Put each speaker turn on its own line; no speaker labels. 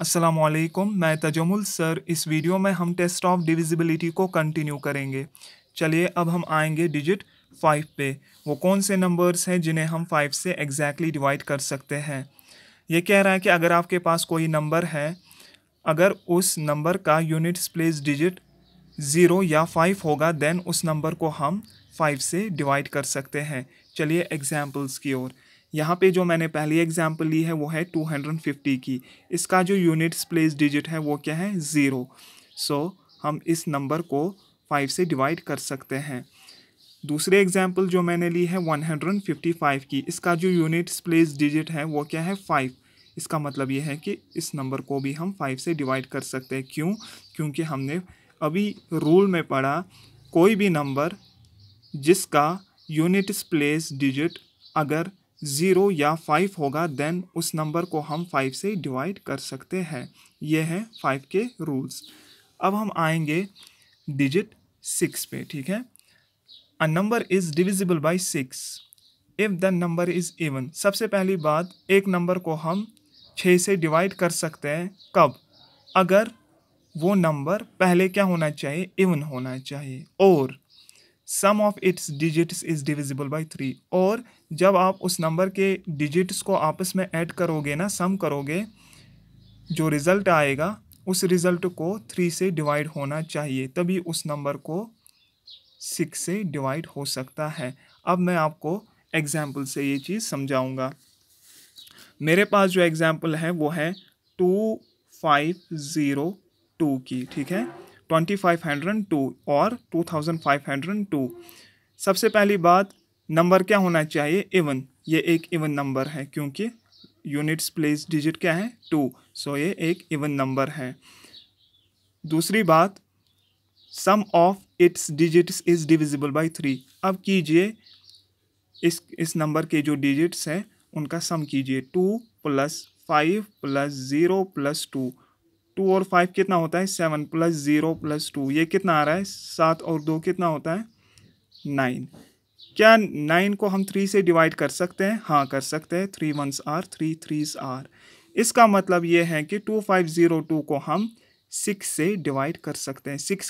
असलम मैं तजमुल सर इस वीडियो में हम टेस्ट ऑफ डिविजिबिलिटी को कंटिन्यू करेंगे चलिए अब हम आएंगे डिजिट फाइव पे वो कौन से नंबर्स हैं जिन्हें हम फाइव से एग्जैक्टली डिवाइड कर सकते हैं ये कह रहा है कि अगर आपके पास कोई नंबर है अगर उस नंबर का यूनिट्स प्लेस डिजिट ज़ीरो या फाइव होगा देन उस नंबर को हम फाइव से डिवाइड कर सकते हैं चलिए एग्जाम्पल्स की ओर यहाँ पे जो मैंने पहली एग्जांपल ली है वो है टू फिफ्टी की इसका जो यूनिट्स प्लेस डिजिट है वो क्या है ज़ीरो सो so, हम इस नंबर को फाइव से डिवाइड कर सकते हैं दूसरे एग्जाम्पल जो मैंने ली है वन फिफ्टी फाइव की इसका जो यूनिट्स प्लेस डिजिट है वो क्या है फाइव इसका मतलब ये है कि इस नंबर को भी हम फाइव से डिवाइड कर सकते हैं क्यों क्योंकि हमने अभी रूल में पढ़ा कोई भी नंबर जिसका यूनिट्स प्लेस डिजिट अगर ज़ीरो या फाइव होगा देन उस नंबर को हम फाइव से डिवाइड कर सकते हैं ये है फाइव के रूल्स अब हम आएंगे डिजिट सिक्स पे ठीक है a number is divisible by six if the number is even सबसे पहली बात एक नंबर को हम छः से डिवाइड कर सकते हैं कब अगर वो नंबर पहले क्या होना चाहिए इवन होना चाहिए और sum of its digits is divisible by three और जब आप उस नंबर के डिजिट्स को आपस में ऐड करोगे ना सम करोगे जो रिज़ल्ट आएगा उस रिज़ल्ट को थ्री से डिवाइड होना चाहिए तभी उस नंबर को सिक्स से डिवाइड हो सकता है अब मैं आपको एग्ज़ाम्पल से ये चीज़ समझाऊँगा मेरे पास जो एग्ज़ाम्पल है वो है टू फाइव ज़ीरो टू की ठीक है ट्वेंटी फाइव हंड्रेड टू और two thousand five hundred two सबसे पहली बात नंबर क्या होना चाहिए इवन ये एक इवन नंबर है क्योंकि यूनिट्स प्लेस डिजिट क्या है टू सो ये एक इवन नंबर है दूसरी बात sum of its digits is divisible by three अब कीजिए इस इस नंबर के जो डिजिट्स हैं उनका सम कीजिए two plus five plus zero plus two two और फाइव कितना होता है seven plus zero plus two ये कितना आ रहा है सात और दो कितना होता है नाइन क्या नाइन को हम थ्री से डिवाइड कर सकते हैं हाँ कर सकते हैं three ones are three threes are इसका मतलब ये है कि टू फाइव ज़ीरो टू को हम सिक्स से डिवाइड कर सकते हैं सिक्स